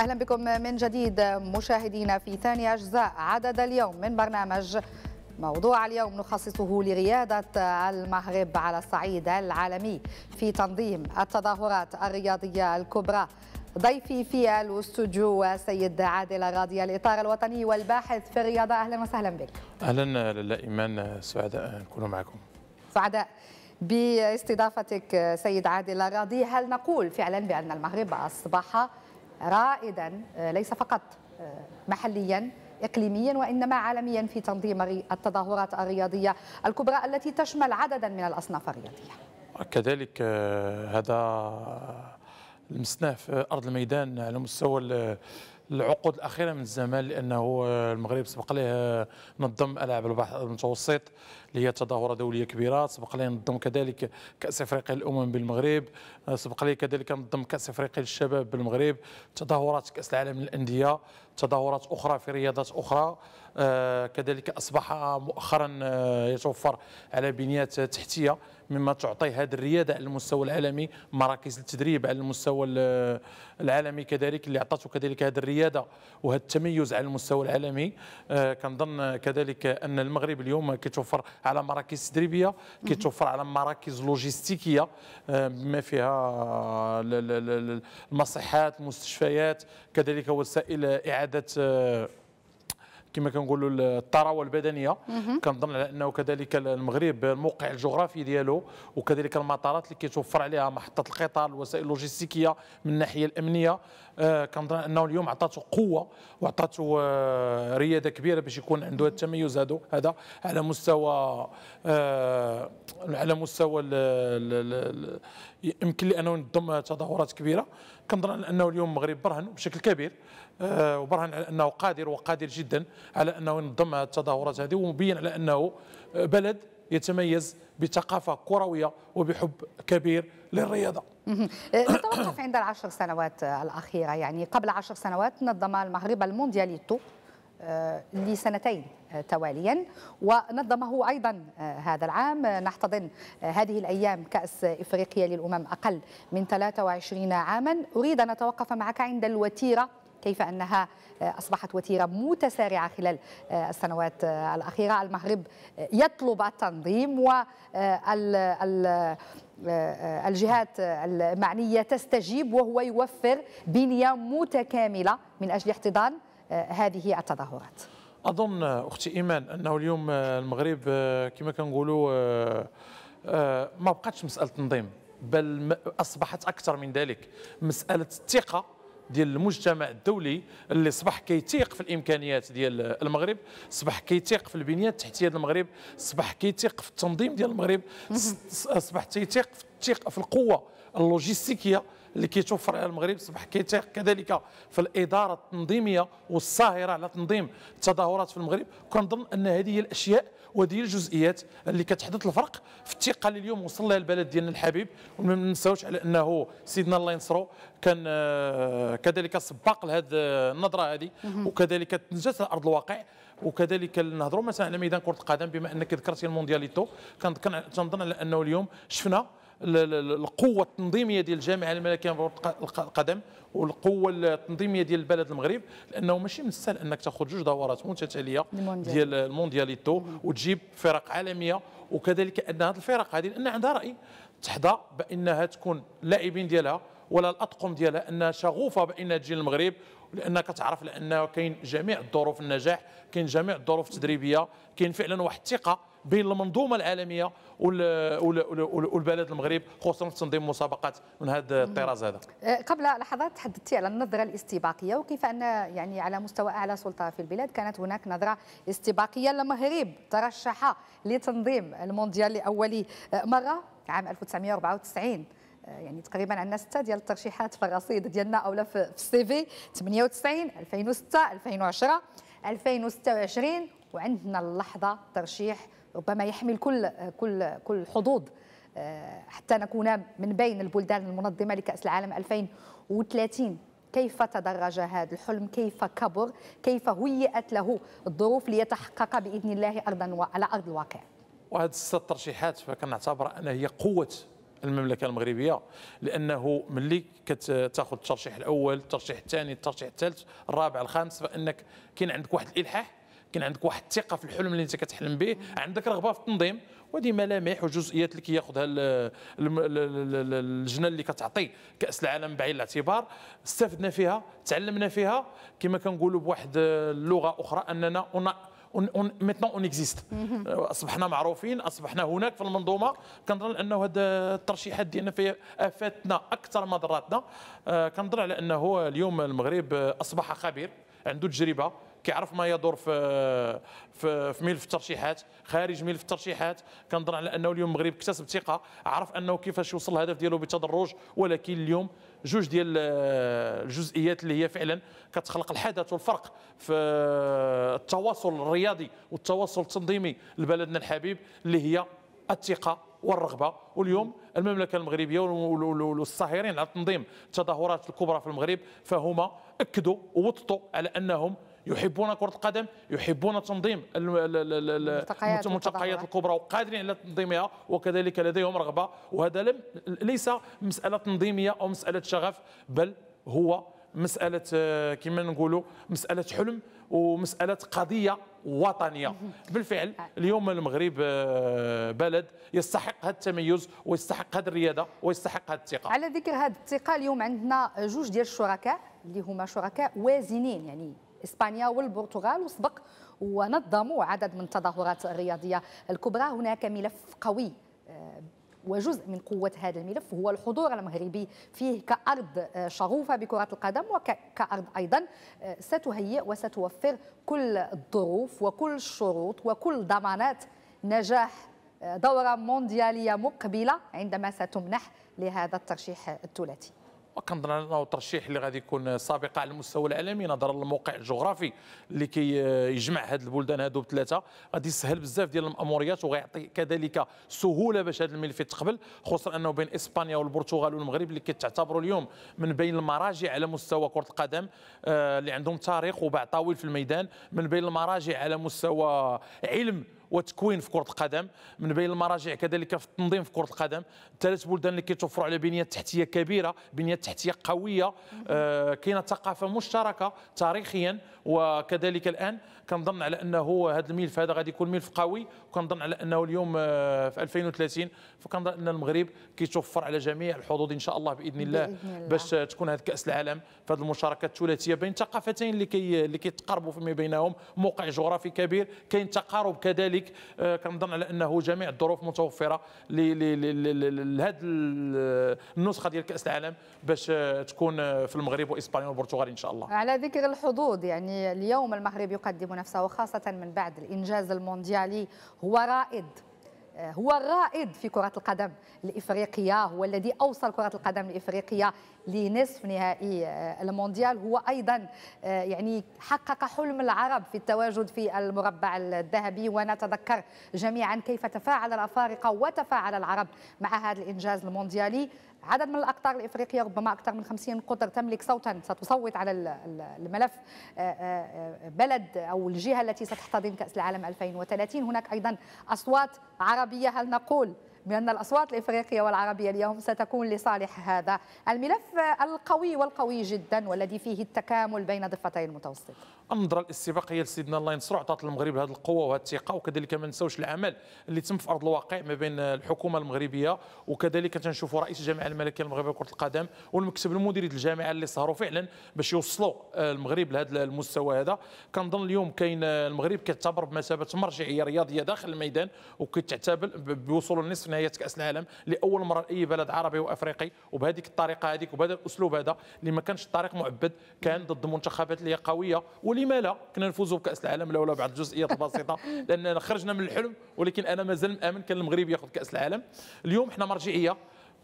أهلا بكم من جديد مشاهدينا في ثاني أجزاء عدد اليوم من برنامج موضوع اليوم نخصصه لريادة المغرب على الصعيد العالمي في تنظيم التظاهرات الرياضية الكبرى ضيفي في الاستوديو سيد عادل الراضي الاطار الوطني والباحث في الرياضه اهلا وسهلا بك اهلا لله ايمان سعداء نكون معكم سعداء باستضافتك سيد عادل الراضي هل نقول فعلا بان المغرب اصبح رائدا آه، ليس فقط آه، محليا إقليميا وإنما عالميا في تنظيم التظاهرات الرياضية الكبرى التي تشمل عددا من الأصناف الرياضية كذلك آه، هذا المسناه في ارض الميدان على مستوى العقود الاخيره من الزمان لانه المغرب سبق له نظم العاب البحر المتوسط اللي هي تظاهره دوليه كبيره سبق له نظم كذلك كاس افريقيا الامم بالمغرب سبق له كذلك نظم كاس افريقيا للشباب بالمغرب تظاهرات كاس العالم للانديه تظاهرات اخرى في رياضات اخرى آه، كذلك اصبح مؤخرا آه، يتوفر على بنيات تحتيه مما تعطيه هذه الرياده على المستوى العالمي مراكز التدريب على المستوى العالمي كذلك اللي عطاته كذلك هذه الرياده وهذا التميز على المستوى العالمي آه، كنظن كذلك ان المغرب اليوم كيتوفر على مراكز تدريبيه كيتوفر على مراكز لوجستيكيه آه، بما فيها المصحات المستشفيات كذلك وسائل اعاده آه، كما كنقولوا الطراوه البدنيه كنظن على انه كذلك المغرب الموقع الجغرافي ديالو وكذلك المطارات اللي كيتوفر عليها محطه القطار الوسائل اللوجستيكيه من الناحيه الامنيه آه، كنظن انه اليوم عطاته قوه وعطاته آه، رياده كبيره باش يكون عنده التميز هذا هذا على مستوى آه، على مستوى يمكن لي انه ينظم تظاهرات كبيره كنظن انه اليوم المغرب برهن بشكل كبير وبرهن على انه قادر وقادر جدا على انه ينظم التظاهرات هذه ومبين على انه بلد يتميز بثقافة كروية وبحب كبير للرياضة آه، نتوقف عند العشر سنوات آه، الأخيرة يعني قبل عشر سنوات نظم المغرب الموندياليتو آه، لسنتين تواليا ونظمه ايضا هذا العام نحتضن هذه الايام كاس افريقيا للامم اقل من 23 عاما اريد ان اتوقف معك عند الوتيره كيف أنها آه، أصبحت وتيرة متسارعة خلال آه، السنوات آه، الأخيرة المغرب يطلب التنظيم وال الجهات المعنية تستجيب وهو يوفر بنية متكاملة من أجل احتضان هذه التظاهرات أظن أختي إيمان أنه اليوم المغرب كما كنقولوا ما بقاتش مسألة تنظيم بل أصبحت أكثر من ذلك مسألة الثقة ديال المجتمع الدولي اللي صبح كيتيق في الامكانيات ديال المغرب صبح كيتيق في البنيه التحتيه ديال المغرب صبح كيتيق في التنظيم ديال المغرب صبح تيتيق في, في القوه اللوجستيكيه اللي كيتوفر على المغرب اصبح كيتيق كذلك في الاداره التنظيميه والصاهره على تنظيم التظاهرات في المغرب كنظن ان هذه هي الاشياء وهذه هي الجزئيات اللي كتحدث الفرق في الثقه اللي اليوم وصل لها البلد ديالنا الحبيب وما ننساوش على انه سيدنا الله ينصرو كان آه، كذلك سباق لهذه النظره هذه وكذلك تنجس على ارض الواقع وكذلك نهضروا مثلا على ميدان كره القدم بما انك ذكرتي المونديال الموندياليتو كنظن على انه اليوم شفنا القوه التنظيميه ديال الجامعه يعني الملكيه لكره القدم والقوه التنظيميه ديال البلد المغرب لانه ماشي من السهل انك تاخذ جوج دورات متتاليه ديال الموندياليتو وتجيب فرق عالميه وكذلك ان هذه الفرق هذه لان عندها راي تحظى بانها تكون اللاعبين ديالها ولا الاطقم ديالها انها شغوفه بانها تجي للمغرب لانك تعرف لانه كاين جميع الظروف النجاح كاين جميع الظروف التدريبيه كاين فعلا واحد الثقه بين المنظومه العالميه والبلد المغرب خصوصا في تنظيم مسابقات من هذا الطراز هذا أه، قبل لحظات تحدثتي على النظره الاستباقيه وكيف ان يعني على مستوى اعلى سلطه في البلاد كانت هناك نظره استباقيه للمغرب ترشح لتنظيم المونديال لاول مره عام 1994 أه، يعني تقريبا عندنا سته ديال الترشيحات في الرصيد ديالنا اولا في السي في 98 2006 2010 2026 وعندنا اللحظه ترشيح ربما يحمل كل كل كل حظوظ آه، حتى نكون من بين البلدان المنظمه لكاس العالم 2030 كيف تدرج هذا الحلم كيف كبر كيف هيئت له الظروف ليتحقق باذن الله ارضا على ارض الواقع وهذه الست ترشيحات فكنعتبر ان هي قوه المملكه المغربيه لانه ملي كتاخذ الترشيح الاول الترشيح الثاني الترشيح الثالث الرابع الخامس فانك كاين عندك واحد الالحاح كاين عندك واحد الثقه في الحلم اللي انت كتحلم به عندك رغبه في التنظيم وهذه ملامح وجزئيات اللي كياخذها اللجنه اللي كتعطي كاس العالم بعين الاعتبار استفدنا فيها تعلمنا فيها كما كنقولوا بواحد اللغه اخرى اننا ميتنون اون اكزيست اصبحنا معروفين اصبحنا هناك في المنظومه كنظن انه هذا الترشيحات ديالنا في افاتنا اكثر ما ضرتنا آه، كنظن على انه اليوم المغرب اصبح خبير عنده تجربه كيعرف ما يدور في في, في ملف الترشيحات خارج ملف الترشيحات كنظن على انه اليوم المغرب اكتسب ثقه عرف انه كيفاش يوصل الهدف ديالو بالتدرج ولكن اليوم جوج ديال الجزئيات اللي هي فعلا كتخلق الحدث والفرق في التواصل الرياضي والتواصل التنظيمي لبلدنا الحبيب اللي هي الثقه والرغبه واليوم المملكه المغربيه والصاهرين على تنظيم التظاهرات الكبرى في المغرب فهما اكدوا ووطوا على انهم يحبون كره القدم يحبون تنظيم الملتقيات الكبرى وقادرين على تنظيمها وكذلك لديهم رغبه وهذا لم ليس مساله تنظيميه او مساله شغف بل هو مساله آه، كما نقولوا مساله حلم ومساله قضيه وطنيه بالفعل آه. اليوم المغرب آه، بلد يستحق هذا التميز ويستحق هذه الرياده ويستحق هذه الثقه على ذكر هذه الثقه اليوم عندنا جوج ديال الشركاء اللي هما شركاء وازنين يعني إسبانيا والبرتغال وسبق ونظموا عدد من التظاهرات الرياضية الكبرى هناك ملف قوي آه، وجزء من قوة هذا الملف هو الحضور المغربي فيه كأرض آه، شغوفة بكرة القدم وكأرض أيضا آه، ستهيئ وستوفر كل الظروف وكل الشروط وكل ضمانات نجاح دورة مونديالية مقبلة عندما ستمنح لهذا الترشيح الثلاثي وكنظن انه الترشيح اللي غادي يكون سابق على المستوى العالمي نظرا للموقع الجغرافي اللي كيجمع كي هاد البلدان هادو بثلاثه غادي يسهل بزاف ديال الماموريات وغيعطي كذلك سهوله باش هذا الملف يتقبل خصوصا انه بين اسبانيا والبرتغال والمغرب اللي كتعتبروا اليوم من بين المراجع على مستوى كره القدم آه، اللي عندهم تاريخ وباع طويل في الميدان من بين المراجع على مستوى علم والتكوين في كره القدم من بين المراجع كذلك في التنظيم في كره القدم ثلاث بلدان اللي كيتوفروا على بنيه تحتيه كبيره بنيه تحتيه قويه آه كاينه ثقافه مشتركه تاريخيا وكذلك الان كنظن على انه هذا الملف هذا غادي يكون ملف قوي وكنظن على انه اليوم آه، في 2030 فكنظن ان المغرب كيتوفر على جميع الحظوظ ان شاء الله باذن الله, الله. باش تكون هذه كاس العالم في هذه المشاركه الثلاثيه بين ثقافتين اللي كي اللي كيتقاربوا فيما بينهم موقع جغرافي كبير كاين تقارب كذلك آه، كنظن على انه جميع الظروف متوفره لهذه النسخه ديال كاس العالم باش آه، تكون في المغرب واسبانيا والبرتغال ان شاء الله على ذكر الحظوظ يعني اليوم المغرب يقدم نفسه وخاصه من بعد الانجاز المونديالي هو رائد آه، هو الرائد في كرة القدم الإفريقية هو الذي أوصل كرة القدم الإفريقية لنصف نهائي آه، المونديال هو أيضا آه، يعني حقق حلم العرب في التواجد في المربع الذهبي ونتذكر جميعا كيف تفاعل الأفارقة وتفاعل العرب مع هذا الإنجاز المونديالي عدد من الأقطار الإفريقية ربما أكثر من 50 قطر تملك صوتا ستصوت على الملف آه، آه، آه، بلد أو الجهة التي ستحتضن كأس العالم 2030 هناك أيضا أصوات عربية هل نقول بأن الأصوات الإفريقية والعربية اليوم ستكون لصالح هذا الملف القوي والقوي جدا والذي فيه التكامل بين ضفتي المتوسط النظره الاستباقيه لسيدنا الله ينصرو عطات المغرب هذه القوه وهذه الثقه وكذلك ما نساوش العمل اللي تم في ارض الواقع ما بين الحكومه المغربيه وكذلك تنشوفوا رئيس الجامعه الملكيه المغربيه لكره القدم والمكتب المديري للجامعه اللي سهروا فعلا باش يوصلوا آه، المغرب لهذا المستوى هذا كنظن اليوم كاين آه، المغرب كيعتبر بمثابه مرجعيه رياضيه داخل الميدان وكتعتبر بوصوله لنصف نهائي كاس العالم لاول مره لاي بلد عربي وافريقي وبهذيك الطريقه هذيك وبهذا الاسلوب هذا اللي ما كانش الطريق معبد كان ضد منتخبات اللي قويه ولي لما لا كنا نفوزوا بكاس العالم لولا بعض الجزئيات البسيطه لان خرجنا من الحلم ولكن انا مازال مامن كان المغرب ياخذ كاس العالم اليوم حنا مرجعيه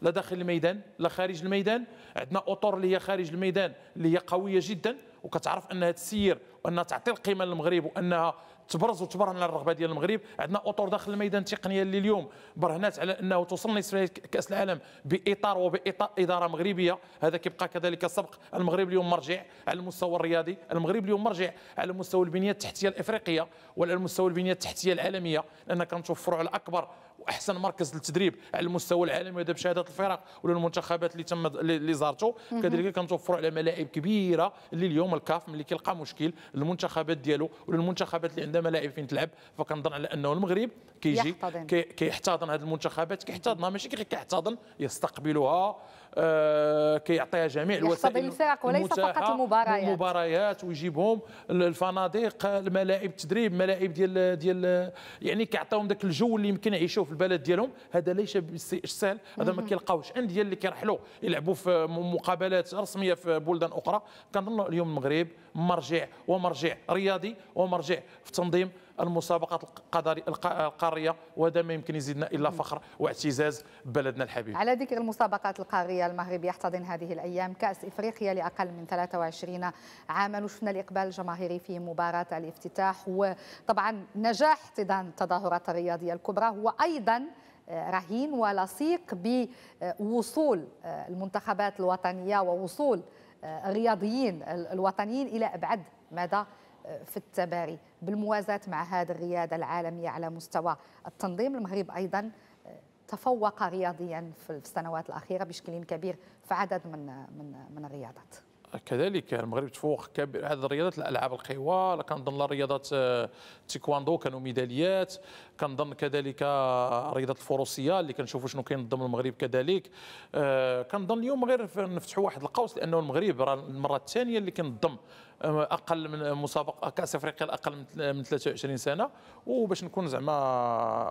لا داخل الميدان لا خارج الميدان عندنا اطر اللي هي خارج الميدان اللي هي قويه جدا وكتعرف انها تسير وانها تعطي القيمه للمغرب وانها تبرز وتبرهن على الرغبه ديال المغرب عندنا اطر داخل الميدان التقنيه اللي اليوم برهنات على انه توصل نصف كاس العالم باطار وباطار اداره مغربيه هذا كيبقى كذلك سبق المغرب اليوم مرجع على المستوى الرياضي المغرب اليوم مرجع على مستوى البنيه التحتيه الافريقيه وعلى المستوى البنيه التحتيه العالميه لان كنشوف الفروع الاكبر واحسن مركز للتدريب على المستوى العالمي وهذا بشهاده الفرق ولا المنتخبات اللي تم اللي زارته كذلك كنتوفروا على ملاعب كبيره اللي اليوم الكاف ملي كيلقى مشكل المنتخبات ديالو المنتخبات اللي عندها ملاعب فين تلعب فكنظن على انه المغرب كيجي كيحتضن هذه المنتخبات كيحتضنها ماشي غير كيحتضن يستقبلها آه، كيعطيها جميع الوسائل الفرق وليس فقط المباريات المباريات ويجيبهم الفنادق الملاعب التدريب ملاعب ديال ديال يعني كيعطيهم ذاك الجو اللي يمكن يعيشوه في البلد ديالهم هذا ليس سهل هذا ما كيلقاوش عند ديال اللي كيرحلوا يلعبوا في مقابلات رسميه في بلدان اخرى كنظن اليوم المغرب مرجع ومرجع رياضي ومرجع في تنظيم المسابقات القاريه وهذا ما يمكن يزيدنا الا فخر واعتزاز بلدنا الحبيب على ذكر المسابقات القاريه المغرب يحتضن هذه الايام كاس افريقيا لاقل من 23 عاما وشفنا الاقبال الجماهيري في مباراه الافتتاح وطبعا نجاح احتضان التظاهرات الرياضيه الكبرى هو ايضا آه، رهين ولصيق بوصول آه، المنتخبات الوطنيه ووصول آه، الرياضيين الوطنيين الى ابعد مدى في التباري بالموازاة مع هذه الريادة العالمية على مستوى التنظيم المغرب أيضا آه، تفوق رياضيا في السنوات الأخيرة بشكل كبير في عدد من من من الرياضات كذلك المغرب تفوق كبير هذه الرياضات الالعاب القوى كنظن رياضات آه، تيكواندو كانوا ميداليات كنظن كذلك آه، رياضه الفروسيه اللي كنشوفوا شنو كينظم المغرب كذلك كنظن اليوم غير نفتحوا واحد القوس لانه المغرب راه المره الثانيه اللي كينظم اقل من مسابقه كاس افريقيا الاقل من 23 سنه وباش نكون زعما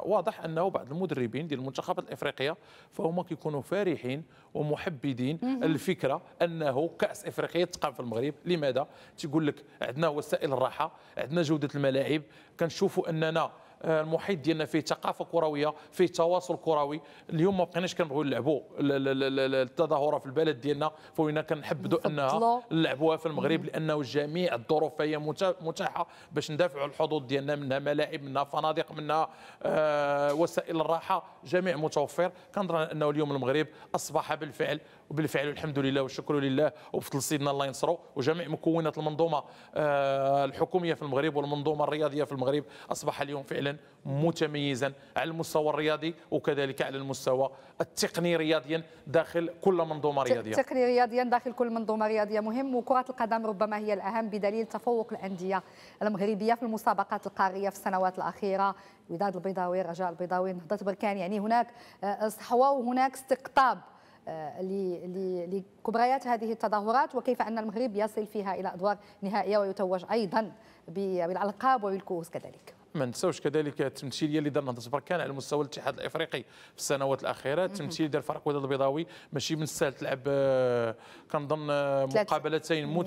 واضح انه بعض المدربين ديال المنتخبات الافريقيه فهما كيكونوا فرحين ومحبذين الفكره انه كاس افريقيا تقام في المغرب لماذا تيقول لك عندنا وسائل الراحه عندنا جوده الملاعب كنشوفوا اننا آه، المحيط ديالنا فيه ثقافه كرويه فيه تواصل كروي اليوم ما بقيناش كنبغيو نلعبوا التظاهره في البلد ديالنا فوينا كنحبدوا انها نلعبوها في المغرب لانه جميع الظروف هي متاحه باش ندافعوا الحظوظ ديالنا منها ملاعب منها فنادق منها آه، وسائل الراحه جميع متوفر كنظن انه اليوم المغرب اصبح بالفعل وبالفعل الحمد لله والشكر لله وبفضل سيدنا الله ينصره وجميع مكونات المنظومه آه، الحكوميه في المغرب والمنظومه الرياضيه في المغرب اصبح اليوم فعلا متميزا على المستوى الرياضي وكذلك على المستوى التقني رياضيا داخل كل منظومه رياضيه التقني رياضيا داخل كل منظومه رياضيه مهم وكره القدم ربما هي الاهم بدليل تفوق الانديه المغربيه في المسابقات القاريه في السنوات الاخيره وداد البيضاوي رجاء البيضاوي نهضه بركان يعني هناك آه، صحوه وهناك استقطاب لكبريات هذه التظاهرات وكيف أن المغرب يصل فيها إلى أدوار نهائية ويتوج أيضا بالألقاب والكؤوس كذلك ما نساوش كذلك التمثيليه اللي دار نهضه كان على مستوى الاتحاد الافريقي في السنوات الاخيره التمثيل ديال فرق الوداد البيضاوي ماشي من السهل تلعب آه، كنظن آه، مقابلتين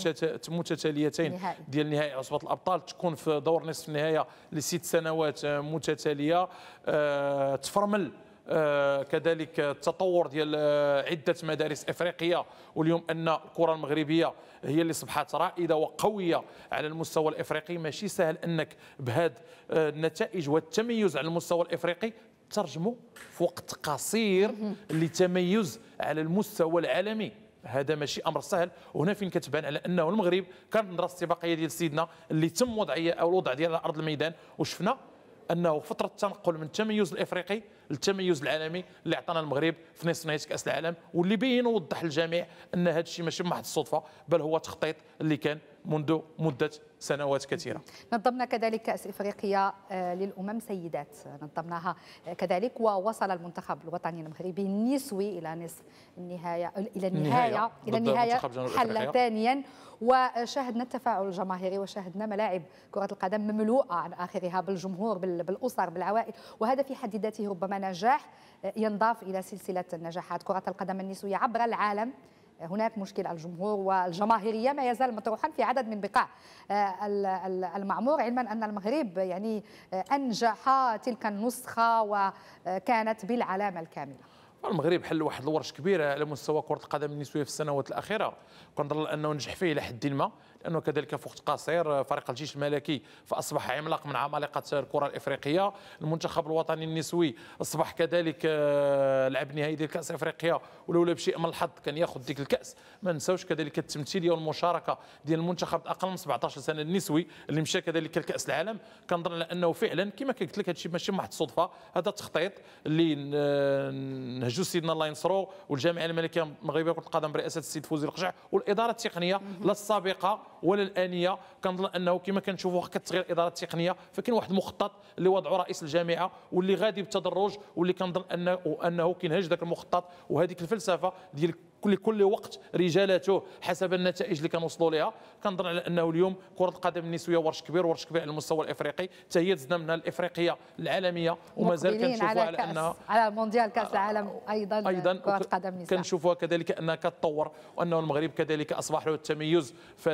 متتاليتين ديال نهائي عصبه الابطال تكون في دور نصف النهايه لست سنوات آه، متتاليه تفرمل آه، كذلك التطور ديال آه، عده مدارس افريقيه واليوم ان الكره المغربيه هي اللي اصبحت رائده وقويه على المستوى الافريقي ماشي سهل انك بهذه آه، النتائج والتميز على المستوى الافريقي ترجمه في وقت قصير لتميز على المستوى العالمي هذا ماشي امر سهل وهنا فين كتبان على انه المغرب كانت النظره الاستباقيه ديال سيدنا اللي تم وضعيه او الوضع ديالها على ارض الميدان وشفنا انه فتره التنقل من التميز الافريقي للتميز العالمي اللي عطانا المغرب في نصف نهايه كاس العالم واللي بين ووضح للجميع ان هذا الشيء ماشي محض الصدفه بل هو تخطيط اللي كان منذ مدة سنوات كثيرة نظمنا كذلك كأس إفريقيا آه، للأمم سيدات نظمناها آه، كذلك ووصل المنتخب الوطني المغربي النسوي إلى نصف النهاية إلى النهاية إلى النهاية حل ثانيا وشاهدنا التفاعل الجماهيري وشاهدنا ملاعب كرة القدم مملوءة عن آخرها بالجمهور بالأسر بالعوائل وهذا في حد ذاته ربما نجاح آه، ينضاف إلى سلسلة النجاحات كرة القدم النسوية عبر العالم هناك مشكل الجمهور والجماهيرية ما يزال مطروحا في عدد من بقاع آه، المعمور علما أن المغرب يعني آه، أنجح تلك النسخة وكانت بالعلامة الكاملة المغرب حل واحد الورش كبيره على مستوى كره القدم النسويه في السنوات الاخيره كنظن انه نجح فيه الى حد ما لانه كذلك في وقت قصير فريق الجيش الملكي فاصبح عملاق من عمالقه الكره الافريقيه المنتخب الوطني النسوي اصبح كذلك آه، لعب نهائي ديال كاس افريقيا ولولا بشيء من الحظ كان ياخذ ديك الكاس ما نساوش كذلك التمثيليه والمشاركه ديال المنتخب الاقل من 17 سنه النسوي اللي مشى كذلك لكاس العالم كنظن على انه فعلا كما قلت لك هذا الشيء ماشي واحد الصدفه هذا التخطيط اللي آه، نهجو سيدنا الله ينصرو والجامعه الملكيه المغربيه كره القدم برئاسه السيد فوزي القشع والاداره التقنيه لا السابقه ولا الانيه كنظن انه كما كنشوفوا كتغير الاداره التقنيه فكاين واحد المخطط اللي وضعه رئيس الجامعه واللي غادي بالتدرج واللي كنظن انه انه كينهج ذاك المخطط وهذيك الفلسفه ديال لكل وقت رجالته حسب النتائج اللي كنوصلوا لها كنظن على انه اليوم كره القدم النسويه ورش كبير ورش كبير على المستوى الافريقي حتى هي تزدنا منها الافريقيه العالميه ومازال كنشوفوها على, على انها على مونديال كاس العالم ايضا ايضا كره القدم نساء كنشوفوها كذلك انها كتطور وانه المغرب كذلك اصبح له التميز في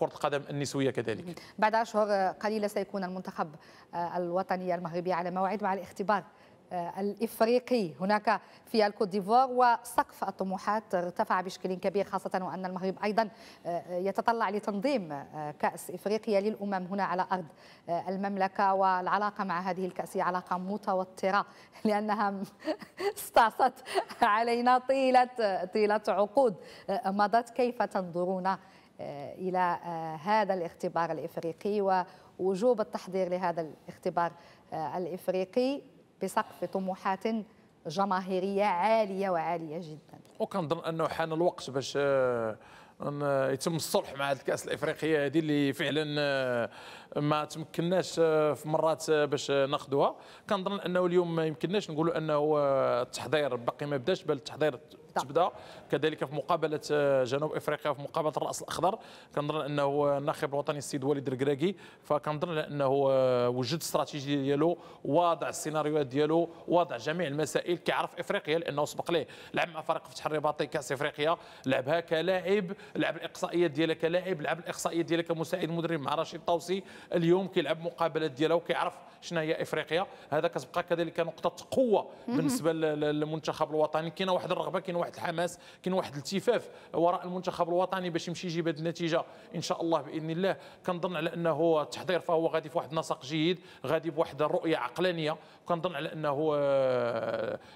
كره القدم النسويه كذلك بعد اشهر قليله سيكون المنتخب آه، الوطني المغربي على موعد مع الاختبار آه، الافريقي هناك في الكوت ديفوار وسقف الطموحات ارتفع بشكل كبير خاصه وان المغرب ايضا آه، يتطلع لتنظيم آه، كاس افريقيا للامم هنا على ارض المملكه والعلاقه مع هذه الكاس هي علاقه متوتره لانها استعصت علينا طيله طيله عقود مضت كيف تنظرون الى هذا الاختبار الافريقي ووجوب التحضير لهذا الاختبار الافريقي بسقف طموحات جماهيريه عاليه وعاليه جدا وكنظن انه حان الوقت باش آه، يتم الصلح مع هذه الكاس الافريقيه هذه اللي فعلا آه، ما تمكناش آه، في مرات باش ناخذوها كنظن انه اليوم ما يمكنناش نقولوا انه التحضير باقي ما بداش بل التحضير تبدا كذلك في مقابله آه، جنوب افريقيا في مقابله الراس الاخضر كنظن انه الناخب الوطني السيد وليد الكراكي فكنظن انه آه، وجد استراتيجيه ديالو واضع السيناريوهات ديالو واضع جميع المسائل كيعرف افريقيا لانه سبق ليه لعب مع فريق فتح الرباطي كاس افريقيا لعبها كلاعب لعب الاقصائيات ديالها كلاعب لعب الاقصائيات ديالها كمساعد مدرب مع رشيد طوسي اليوم كيلعب مقابلات ديالها وكيعرف شنو هي افريقيا هذا كتبقى كذلك نقطه قوه بالنسبه للمنتخب الوطني كاينه واحد الرغبه كاينه واحد الحماس كاين واحد الالتفاف وراء المنتخب الوطني باش يمشي يجيب هذه النتيجه ان شاء الله باذن الله كنظن على انه التحضير فهو غادي في واحد النسق جيد غادي بواحد الرؤيه عقلانيه وكنظن على انه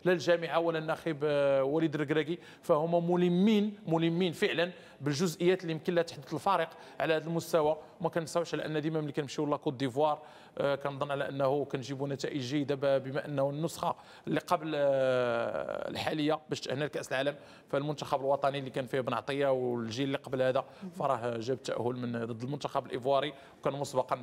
لا الجامعه ولا الناخب آه، وليد الركراكي فهما ملمين ملمين فعلا بالجزئيات اللي يمكن لها تحدث الفارق على هذا المستوى وما كنساوش على ان ديما ملي كنمشيو لا كوت ديفوار آه، كنظن على انه كنجيبوا نتائج جيده بما انه النسخه اللي قبل آه، الحاليه باش تاهلنا لكاس العالم فالمنتخب الوطني اللي كان فيه بن عطيه والجيل اللي قبل هذا فراه جاب تاهل من ضد المنتخب الايفواري وكان مسبقا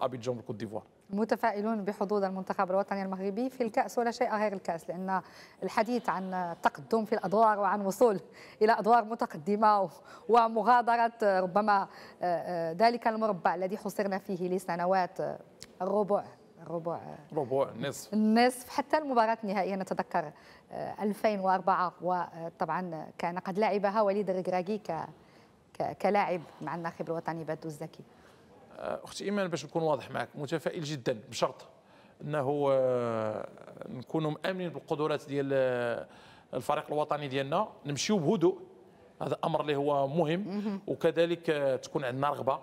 بابيجان بالكوت ديفوار متفائلون بحظوظ المنتخب الوطني المغربي في الكاس ولا شيء غير الكاس لان الحديث عن التقدم في الادوار وعن وصول الى ادوار متقدمه ومغادرة آه، ربما آه، آه، ذلك المربع الذي حصرنا فيه لسنوات الربع ربع ربع نصف النصف حتى المباراة النهائية نتذكر 2004 وطبعا كان قد لعبها وليد الركراكي ك كلاعب مع الناخب الوطني بدو الزكي اختي ايمان باش نكون واضح معك متفائل جدا بشرط انه نكونوا مامنين بالقدرات ديال الفريق الوطني ديالنا نمشيو بهدوء هذا امر اللي هو مهم وكذلك تكون عندنا رغبه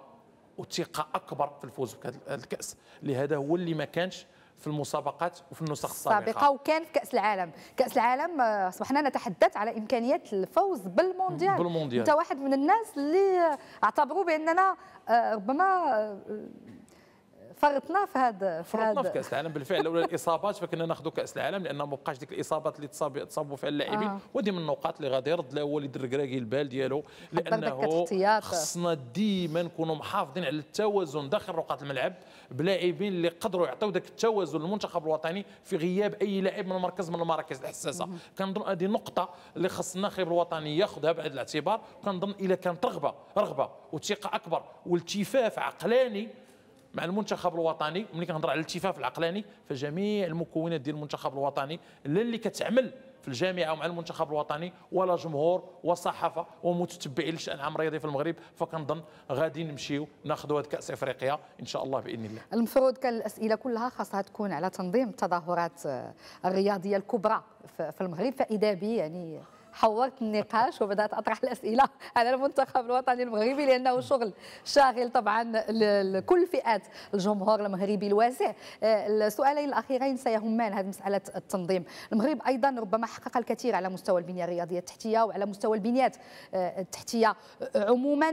وثقه اكبر في الفوز بهذا الكاس لهذا هو اللي ما كانش في المسابقات وفي النسخ السابقه السابقه وكان في كاس العالم كاس العالم آه، اصبحنا نتحدث على امكانيه الفوز بالمونديال بالمونديال انت واحد من الناس اللي اعتبروا باننا آه، ربما آه، فرطنا في هذا فرطنا في كاس العالم بالفعل لولا الاصابات فكنا ناخذوا كاس العالم لان ما بقاش ديك الاصابات اللي تصاب تصابوا فيها اللاعبين آه. ودي من النقاط اللي غادي يرد لها وليد الركراكي البال ديالو لانه خصنا ديما نكونوا محافظين على التوازن داخل رقعه الملعب بلاعبين اللي قدروا يعطيو ذاك التوازن للمنتخب الوطني في غياب اي لاعب من مركز من المراكز الحساسه كنظن هذه نقطه اللي خص الناخب الوطني ياخذها بعد الاعتبار كنظن الا كانت رغبه رغبه وثقه اكبر والتفاف عقلاني مع المنتخب الوطني ملي كنهضر على الالتفاف العقلاني فجميع المكونات ديال المنتخب الوطني لا اللي كتعمل في الجامعه ومع المنتخب الوطني ولا جمهور وصحافه ومتتبعين للشان العام الرياضي في المغرب فكنظن غادي نمشيو ناخذوا هذه كاس افريقيا ان شاء الله باذن الله المفروض كان الاسئله كلها خاصها تكون على تنظيم التظاهرات آه، الرياضيه الكبرى في المغرب فاذا بي يعني حورت النقاش وبدات اطرح الاسئله على المنتخب الوطني المغربي لانه شغل شاغل طبعا لكل فئات الجمهور المغربي الواسع آه، السؤالين الاخيرين سيهمان هذه مساله التنظيم المغرب ايضا ربما حقق الكثير على مستوى البنيه الرياضيه التحتيه وعلى مستوى البنيات آه، التحتيه آه، عموما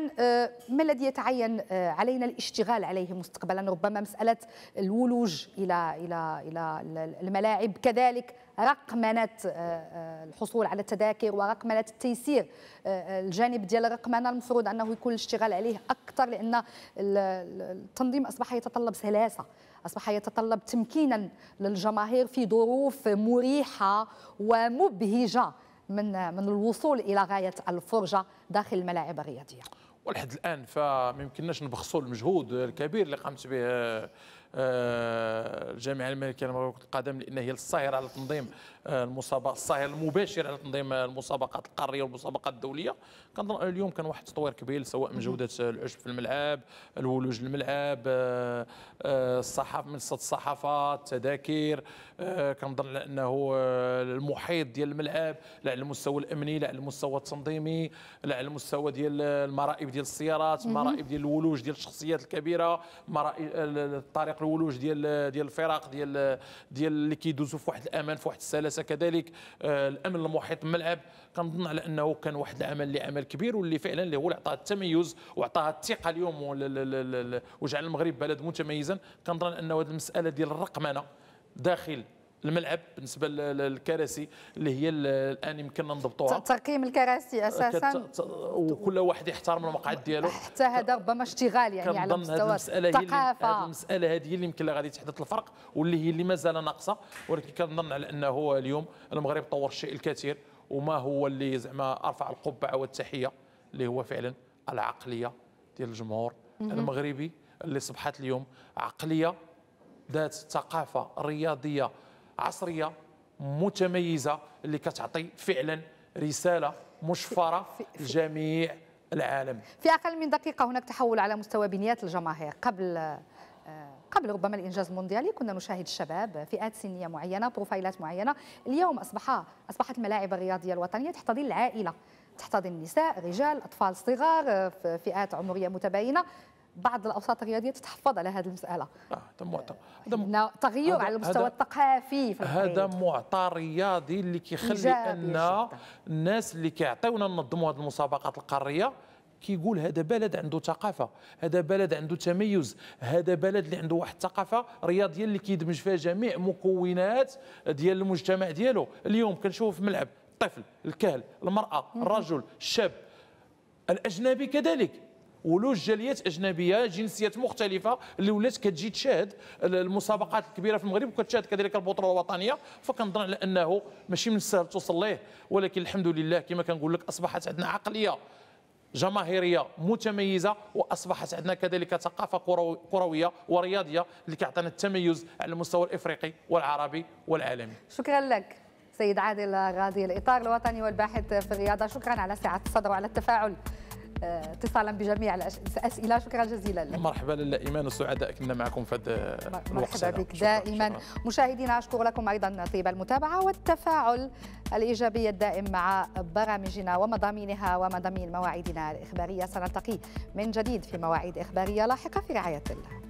ما الذي يتعين علينا الاشتغال عليه مستقبلا ربما مساله الولوج الى الى الى الملاعب كذلك رقمنه آه، آه، الحصول على التذاكر ورقمنه التيسير آه، الجانب ديال الرقمنه المفروض انه يكون الاشتغال عليه اكثر لان التنظيم اصبح يتطلب سلاسه اصبح يتطلب تمكينا للجماهير في ظروف مريحه ومبهجه من من الوصول الى غايه الفرجه داخل الملاعب الرياضيه ولحد الان فما يمكنناش نبخسوا المجهود الكبير اللي قامت به الجامعه آه، الملكيه لمباراه القدم لان هي الصاهره على تنظيم المسابقه الصهيل المباشر على تنظيم المسابقات القاريه والمسابقات الدوليه كنظن اليوم كان واحد التطوير كبير سواء من جوده العشب في الملعب الولوج الملعب الصحافه آه، آه، منصه الصحافه التذاكر آه، كنظن على انه المحيط ديال الملعب لا على المستوى الامني لا على المستوى التنظيمي لا على المستوى ديال المرائب ديال السيارات المرائب ديال الولوج ديال الشخصيات الكبيره الطريق الولوج ديال ديال الفرق ديال ديال اللي كيدوزوا في واحد الامان في واحد السلاسه السياسه كذلك آه، الامن المحيط الملعب كنظن على انه كان واحد العمل اللي عمل كبير واللي فعلا اللي هو اللي عطاه التميز وعطاها الثقه اليوم وجعل المغرب بلد متميزا كنظن انه هذه المساله ديال الرقمنه داخل الملعب بالنسبه للكراسي اللي هي الان يمكننا نضبطوها ترقيم الكراسي اساسا وكل واحد يحترم المقعد ديالو حتى هذا ربما اشتغال يعني على مستوى الثقافه هذه المساله هذه اللي يمكن غادي تحدث الفرق واللي هي اللي مازال ناقصه ولكن كنظن على انه اليوم المغرب طور الشيء الكثير وما هو اللي زعما ارفع القبعه والتحيه اللي هو فعلا العقليه ديال الجمهور المغربي اللي اصبحت اليوم عقليه ذات ثقافه رياضيه عصريه متميزه اللي كتعطي فعلا رساله مشفره لجميع العالم في اقل من دقيقه هناك تحول على مستوى بنيات الجماهير قبل آه، قبل ربما الانجاز المونديالي كنا نشاهد الشباب فئات سنيه معينه بروفايلات معينه اليوم اصبح اصبحت الملاعب الرياضيه الوطنيه تحتضن العائله تحتضن النساء رجال اطفال صغار آه، فئات عمريه متباينه بعض الاوساط الرياضيه تتحفظ على هذه المساله اه معتقد هنا تغير على المستوى الثقافي هذا معطى رياضي اللي كيخلي ان الناس اللي كيعطيونا ننظموا هذه المسابقات القاريه كيقول هذا بلد عنده ثقافه هذا بلد عنده تميز هذا بلد اللي عنده واحد الثقافه رياضيه اللي كيدمج فيها جميع مكونات ديال المجتمع ديالو اليوم كنشوف في ملعب الطفل الكهل المراه الرجل الشاب الاجنبي كذلك ولوج جاليات اجنبيه جنسيات مختلفه اللي ولات كتجي تشاهد المسابقات الكبيره في المغرب وكتشاهد كذلك البطوله الوطنيه فكنظن على انه ماشي من السهل توصل ليه ولكن الحمد لله كما كنقول لك اصبحت عندنا عقليه جماهيريه متميزه واصبحت عندنا كذلك ثقافه كرويه ورياضيه اللي كيعطينا التميز على المستوى الافريقي والعربي والعالمي. شكرا لك سيد عادل غازي الاطار الوطني والباحث في الرياضه، شكرا على سعه الصدر وعلى التفاعل آه، اتصالا بجميع الاسئله شكرا جزيلا لك مرحبا لله ايمان وسعداء كنا معكم في هذا مرحبا بك دائما مشاهدينا اشكر لكم ايضا طيب المتابعه والتفاعل الايجابي الدائم مع برامجنا ومضامينها ومضامين مواعيدنا الاخباريه سنلتقي من جديد في مواعيد اخباريه لاحقه في رعايه الله